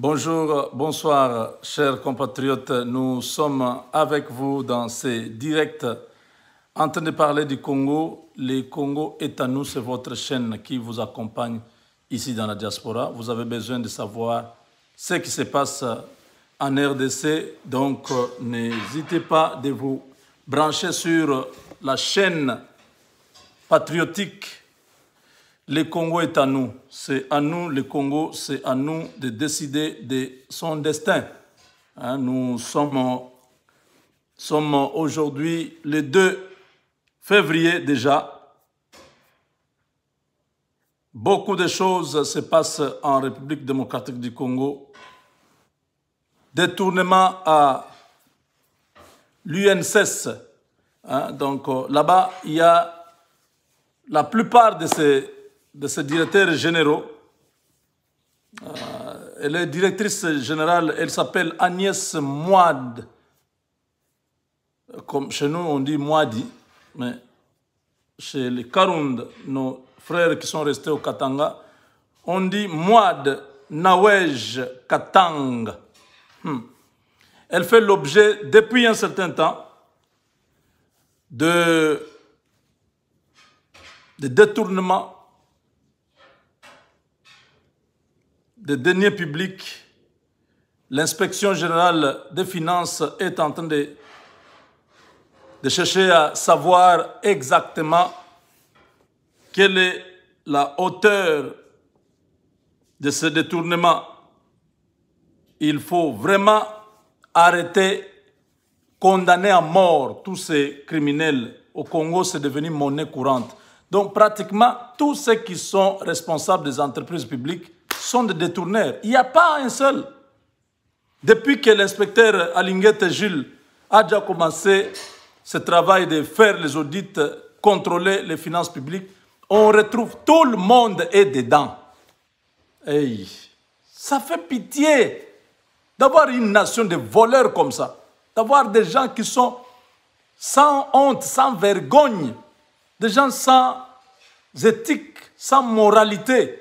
Bonjour, bonsoir, chers compatriotes. Nous sommes avec vous dans ces directs. de parler du Congo. Le Congo est à nous, c'est votre chaîne qui vous accompagne ici dans la diaspora. Vous avez besoin de savoir ce qui se passe en RDC. Donc, euh, n'hésitez pas de vous brancher sur la chaîne patriotique le Congo est à nous. C'est à nous, le Congo, c'est à nous de décider de son destin. Hein, nous sommes, sommes aujourd'hui le 2 février déjà. Beaucoup de choses se passent en République démocratique du Congo. Détournement à l'UNSS. Hein, donc euh, là-bas, il y a la plupart de ces de ses directeurs généraux. Euh, elle est directrice générale, elle s'appelle Agnès Mouad. Comme chez nous, on dit Mouadi, mais chez les Karund, nos frères qui sont restés au Katanga, on dit Mouad Nawej Katang. Hmm. Elle fait l'objet, depuis un certain temps, de, de détournements des deniers publics, l'inspection générale des finances est en train de, de chercher à savoir exactement quelle est la hauteur de ce détournement. Il faut vraiment arrêter, condamner à mort tous ces criminels. Au Congo, c'est devenu monnaie courante. Donc pratiquement tous ceux qui sont responsables des entreprises publiques sont des détourneurs. Il n'y a pas un seul. Depuis que l'inspecteur Alinguette Gilles a déjà commencé ce travail de faire les audits, contrôler les finances publiques, on retrouve tout le monde est dedans. Hey, ça fait pitié d'avoir une nation de voleurs comme ça, d'avoir des gens qui sont sans honte, sans vergogne, des gens sans éthique, sans moralité.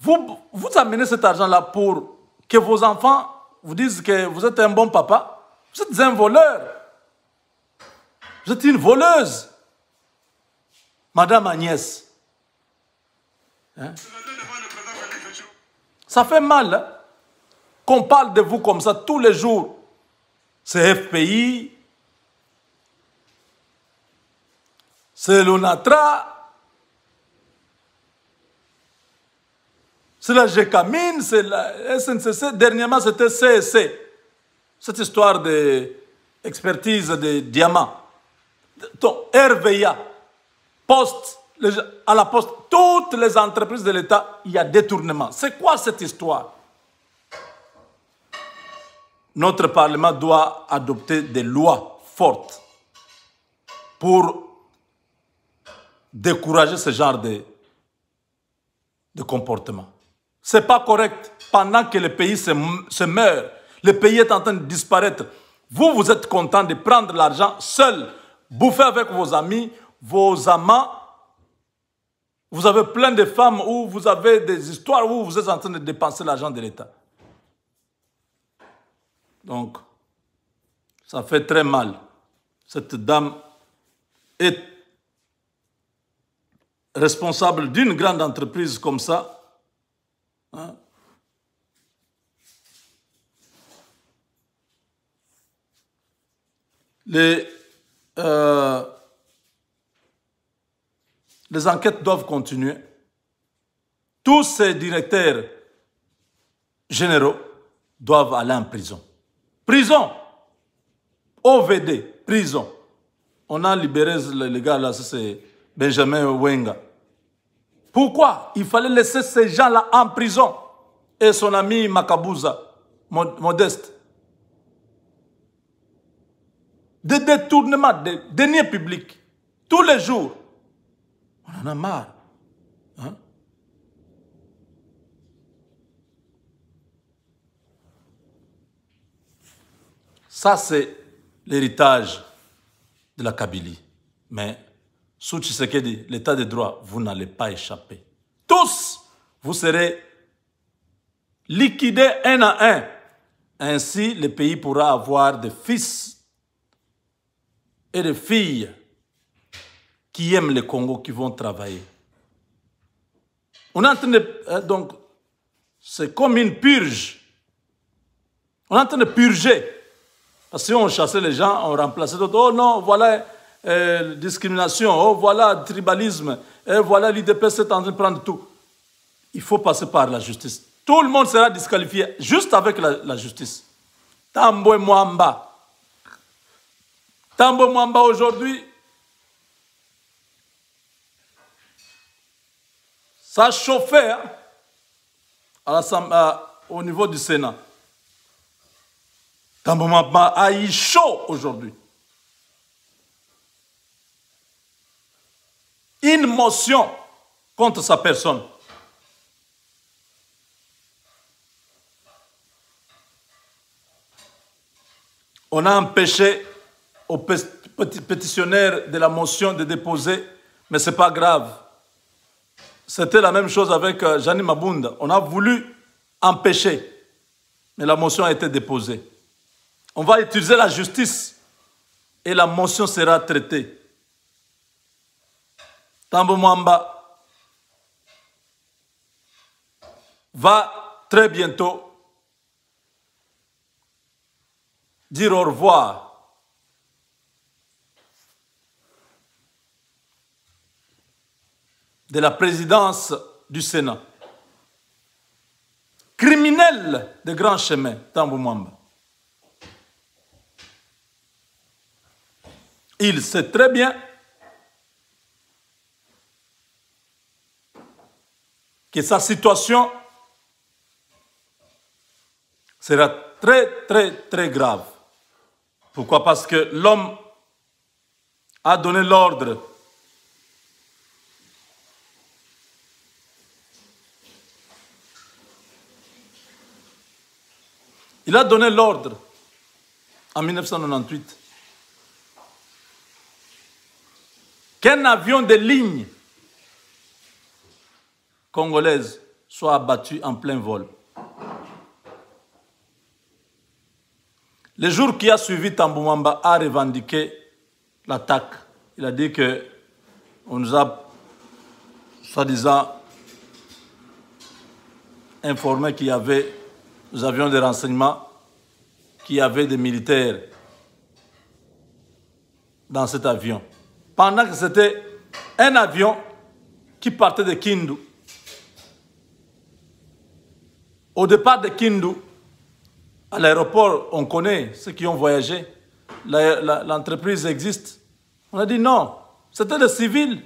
Vous, vous amenez cet argent-là pour que vos enfants vous disent que vous êtes un bon papa. Vous êtes un voleur. Vous êtes une voleuse. Madame Agnès. Hein? Ça fait mal hein? qu'on parle de vous comme ça tous les jours. C'est FPI, c'est l'ONATRA, C'est la GECAMIN, c'est la SNCC. Dernièrement, c'était CSC. Cette histoire d'expertise de diamants. Donc, Poste, à la Poste, toutes les entreprises de l'État, il y a détournement. C'est quoi cette histoire Notre Parlement doit adopter des lois fortes pour décourager ce genre de, de comportement. C'est pas correct. Pendant que le pays se, se meurt, le pays est en train de disparaître. Vous, vous êtes content de prendre l'argent seul, bouffer avec vos amis, vos amants. Vous avez plein de femmes où vous avez des histoires où vous êtes en train de dépenser l'argent de l'État. Donc, ça fait très mal. Cette dame est responsable d'une grande entreprise comme ça, Hein? les, euh, les enquêtes doivent continuer. Tous ces directeurs généraux doivent aller en prison. Prison OVD, prison. On a libéré le gars là, c'est Benjamin Wenga. Pourquoi Il fallait laisser ces gens-là en prison. Et son ami Makabouza, modeste. Des détournements des deniers publics. Tous les jours. On en a marre. Hein? Ça, c'est l'héritage de la Kabylie. Mais sous Tshisekedi, l'état de droit, vous n'allez pas échapper. Tous, vous serez liquidés un à un. Ainsi, le pays pourra avoir des fils et des filles qui aiment le Congo, qui vont travailler. On est en train de... Euh, donc, c'est comme une purge. On est en train de purger. si on chassait les gens, on remplaçait d'autres. Oh non, voilà discrimination, oh voilà tribalisme, et voilà l'IDP est en train de prendre tout. Il faut passer par la justice. Tout le monde sera disqualifié juste avec la, justice. Tambo Mwamba. Tambo Mwamba aujourd'hui, ça chauffait hein, au niveau du Sénat. Tambo Mwamba a eu chaud aujourd'hui. une motion contre sa personne. On a empêché au pétitionnaire de la motion de déposer, mais ce n'est pas grave. C'était la même chose avec euh, Jani Mabunda. On a voulu empêcher, mais la motion a été déposée. On va utiliser la justice et la motion sera traitée. Tambou va très bientôt dire au revoir de la présidence du Sénat. Criminel de grand chemin, Tamboumamba. Il sait très bien que sa situation sera très, très, très grave. Pourquoi Parce que l'homme a donné l'ordre Il a donné l'ordre en 1998 qu'un avion de ligne congolaise soit abattue en plein vol. Le jour qui a suivi, Tamboumamba a revendiqué l'attaque. Il a dit qu'on nous a, soi-disant, informé qu'il y avait, nous avions des renseignements, qu'il y avait des militaires dans cet avion. Pendant que c'était un avion qui partait de Kindu, au départ de Kindu, à l'aéroport, on connaît ceux qui ont voyagé. L'entreprise existe. On a dit non, c'était des civils.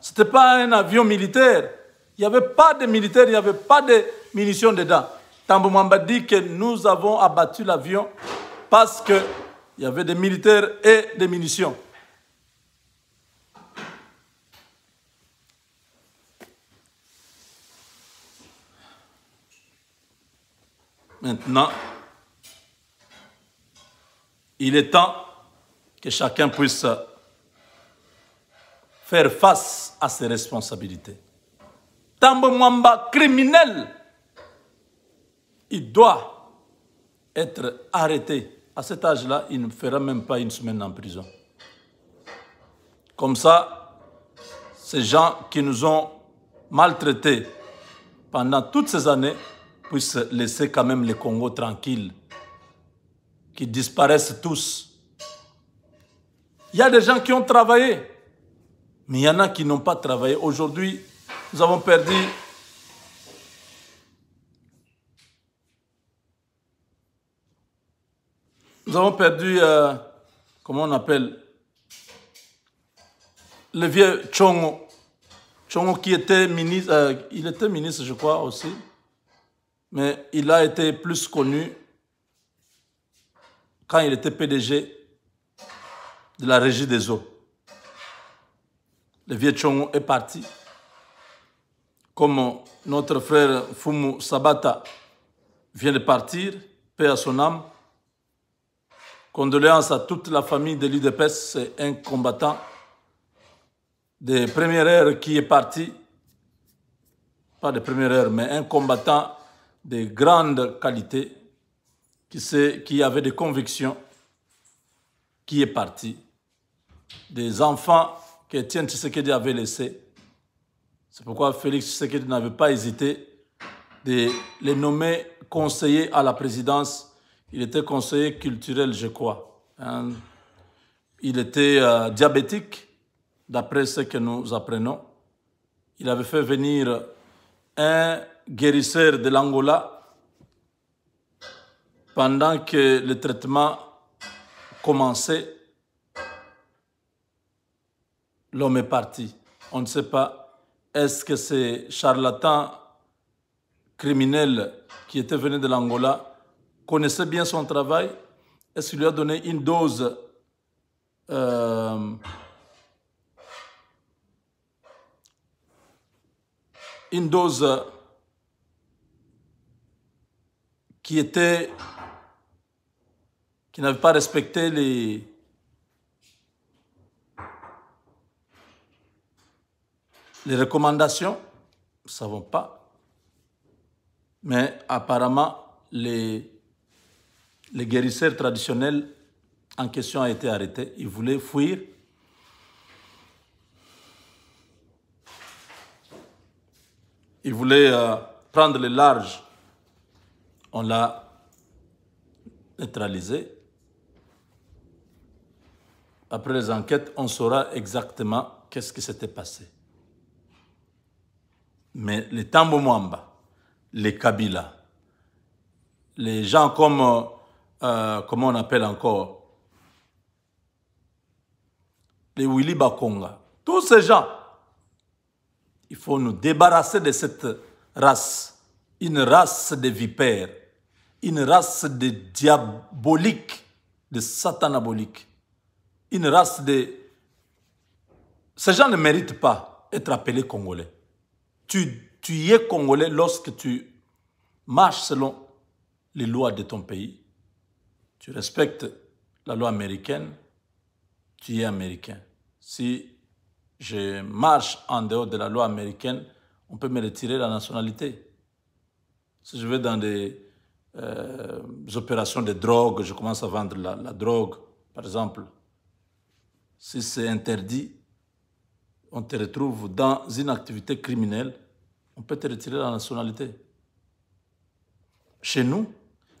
Ce n'était pas un avion militaire. Il n'y avait pas de militaires, il n'y avait pas de munitions dedans. Tamboumamba dit que nous avons abattu l'avion parce qu'il y avait des militaires et des munitions. Maintenant, il est temps que chacun puisse faire face à ses responsabilités. Tambou Mwamba, criminel, il doit être arrêté. À cet âge-là, il ne fera même pas une semaine en prison. Comme ça, ces gens qui nous ont maltraités pendant toutes ces années puisse laisser quand même le Congo tranquille, qu'ils disparaissent tous. Il y a des gens qui ont travaillé, mais il y en a qui n'ont pas travaillé. Aujourd'hui, nous avons perdu Nous avons perdu, euh, comment on appelle, le vieux Chongo. Chongo qui était ministre, euh, il était ministre, je crois, aussi mais il a été plus connu quand il était PDG de la régie des eaux. Le vieux est parti, comme notre frère Fumu Sabata vient de partir, paix à son âme. Condoléances à toute la famille de l'UDPS, c'est un combattant des premières heure qui est parti, pas de premières heure, mais un combattant de grandes qualités, qui, avait des convictions, qui est parti. Des enfants ce Tshisekedi avait laissés. C'est pourquoi Félix Tshisekedi n'avait pas hésité de les nommer conseiller à la présidence. Il était conseiller culturel, je crois. Hein. Il était euh, diabétique, d'après ce que nous apprenons. Il avait fait venir un guérisseur de l'Angola pendant que le traitement commençait. L'homme est parti. On ne sait pas est-ce que ces charlatans criminels qui était venus de l'Angola connaissait bien son travail. Est-ce qu'il lui a donné une dose euh, une dose qui qui n'avaient pas respecté les les recommandations, nous ne savons pas. Mais apparemment, les, les guérisseurs traditionnels en question ont été arrêtés. Ils voulaient fuir. Ils voulaient euh, prendre le large on l'a neutralisé. Après les enquêtes, on saura exactement qu'est-ce qui s'était passé. Mais les Tambo les Kabila, les gens comme, euh, comment on appelle encore, les Wili Bakonga, tous ces gens, il faut nous débarrasser de cette race, une race de vipères une race de diabolique, de satanabolique, une race de... Ces gens ne méritent pas être appelés Congolais. Tu, tu es Congolais lorsque tu marches selon les lois de ton pays. Tu respectes la loi américaine, tu es américain. Si je marche en dehors de la loi américaine, on peut me retirer la nationalité. Si je vais dans des euh, opérations de drogue, je commence à vendre la, drogue, par exemple, si c'est interdit, on te retrouve dans une activité criminelle, on peut te retirer la nationalité. Chez nous,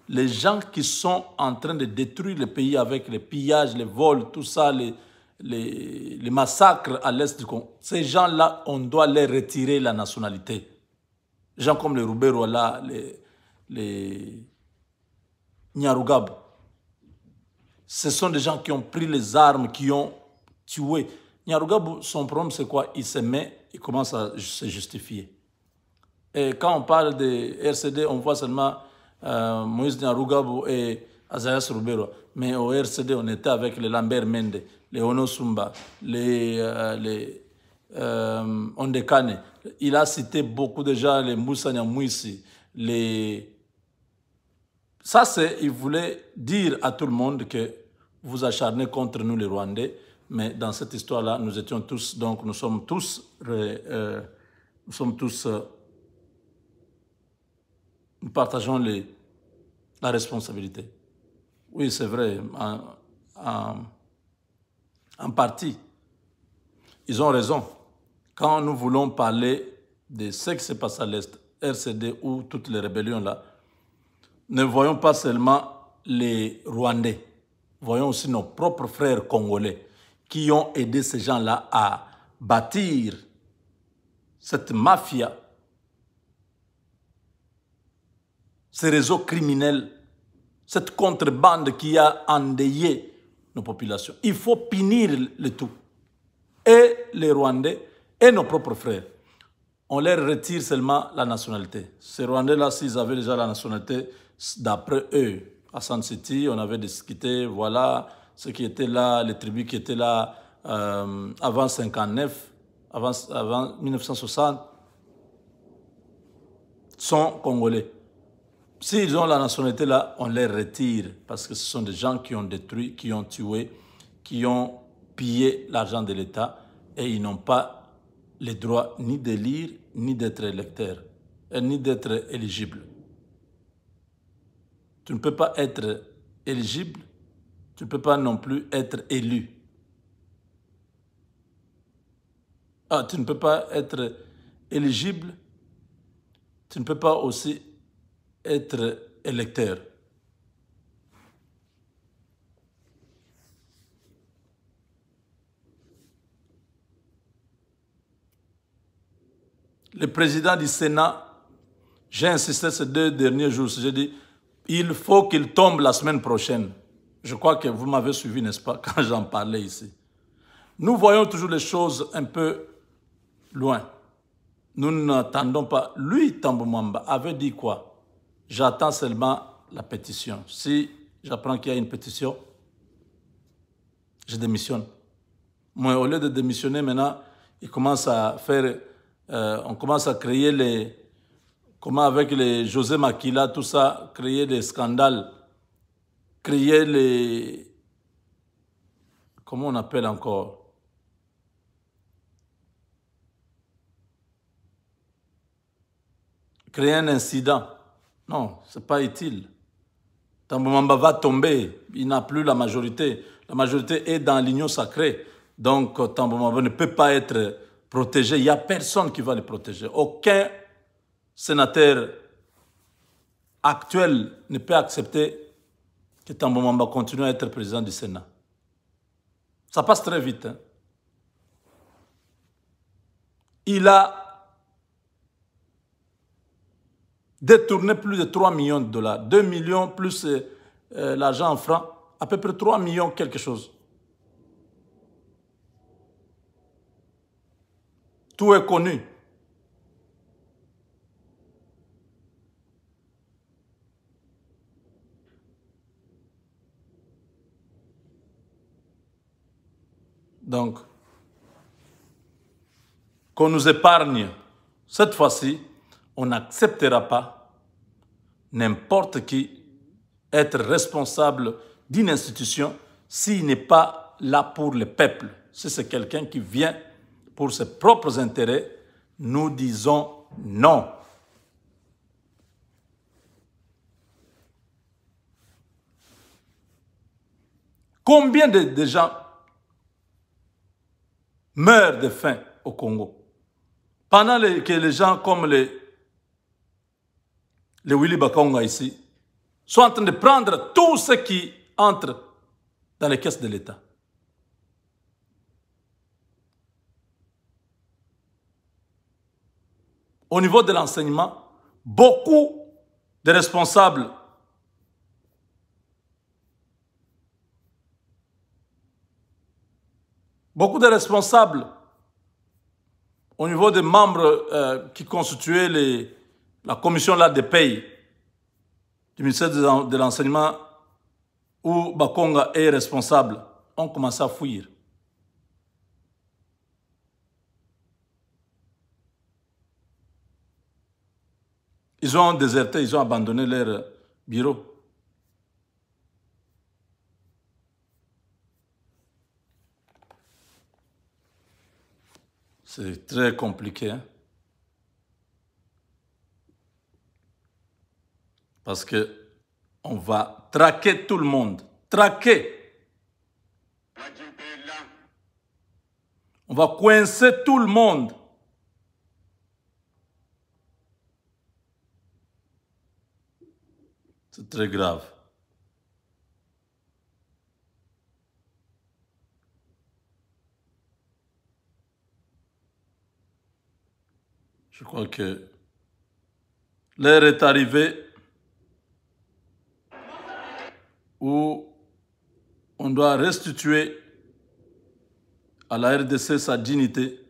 les gens qui sont en train de détruire le pays avec les pillages, les vols, tout ça, les, les, massacres à l'est du Congo, ces gens-là, on doit les retirer la nationalité. Les gens comme les Roubaix, là, les, les Nyarugab. Ce sont des gens qui ont pris les armes, qui ont tué. Nyarugab, son problème, c'est quoi Il se met, il commence à se justifier. Et quand on parle de RCD, on voit seulement euh, Moïse Nyarugab et Azayas Rubero. Mais au RCD, on était avec les Lambert Mende, les Onosumba, les, euh, euh, Ondekane. Il a cité beaucoup de gens, les Moussa les ça, c'est, il voulait dire à tout le monde que vous acharnez contre nous, les Rwandais, mais dans cette histoire-là, nous étions tous, donc nous sommes tous, euh, nous sommes tous, euh, nous partageons les, la responsabilité. Oui, c'est vrai, en, en partie. Ils ont raison. Quand nous voulons parler de ce qui se passe à l'Est, RCD ou toutes les rébellions là, ne voyons pas seulement les Rwandais, voyons aussi nos propres frères congolais qui ont aidé ces gens-là à bâtir cette mafia, ces réseaux criminels, cette contrebande qui a endeillé nos populations. Il faut punir le tout. Et les Rwandais et nos propres frères. On leur retire seulement la nationalité. Ces Rwandais-là, s'ils avaient déjà la nationalité, d'après eux. À San City, on avait discuté, voilà, ceux qui étaient là, les tribus qui étaient là euh, avant 59, avant, avant 1960, sont congolais. S'ils ont la nationalité là, on les retire parce que ce sont des gens qui ont détruit, qui ont tué, qui ont pillé l'argent de l'État et ils n'ont pas les droits ni d'élire, ni d'être électeurs, ni d'être éligibles tu ne peux pas être éligible, tu ne peux pas non plus être élu. Ah, tu ne peux pas être éligible, tu ne peux pas aussi être électeur. Le président du Sénat, j'ai insisté ces deux derniers jours, j'ai dit, il faut qu'il tombe la semaine prochaine. Je crois que vous m'avez suivi, n'est-ce pas, quand j'en parlais ici. Nous voyons toujours les choses un peu loin. Nous n'attendons pas. Lui, Tamboumamba, avait dit quoi J'attends seulement la pétition. Si j'apprends qu'il y a une pétition, je démissionne. Moi, au lieu de démissionner, maintenant, il commence à faire, euh, on commence à créer les, comment avec les José Makila, tout ça, créer des scandales, créer les... Comment on appelle encore créer un incident. Non, ce n'est pas utile. Tamboumamba va tomber, il n'a plus la majorité. La majorité est dans l'union sacrée. Donc euh, Tamboumamba ne peut pas être protégé. Il n'y a personne qui va le protéger. Aucun sénateur actuel ne peut accepter que Tambo Mamba continue à être président du Sénat. Ça passe très vite. Hein. Il a détourné plus de 3 millions de dollars. 2 millions plus euh, euh, l'argent en francs. À peu près 3 millions quelque chose. Tout est connu. Donc, qu'on nous épargne cette fois-ci, on n'acceptera pas n'importe qui être responsable d'une institution s'il n'est pas là pour le peuple. Si c'est quelqu'un qui vient pour ses propres intérêts, nous disons non. Combien de, gens meurent de faim au Congo. Pendant que les gens comme les, les Willy Bakonga ici sont en train de prendre tout ce qui entre dans les caisses de l'État. Au niveau de l'enseignement, beaucoup de responsables Beaucoup de responsables au niveau des membres euh, qui constituaient la commission là des pays du ministère de l'Enseignement où Bakonga est responsable ont commencé à fuir. Ils ont déserté, ils ont abandonné leur euh, bureau. C'est très compliqué. Hein. Parce que on va traquer tout le monde. Traquer. On va coincer tout le monde. C'est très grave. Je crois que l'heure est arrivée où on doit restituer à la RDC sa dignité.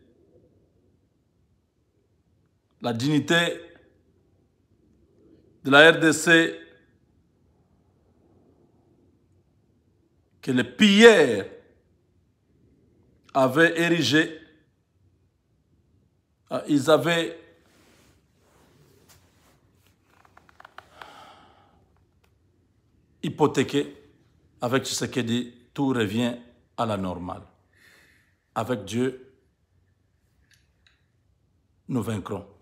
La dignité de la RDC que les pierres avaient érigée euh, ils avaient hypothéqué avec ce qui dit tout revient à la normale. Avec Dieu, nous vaincrons.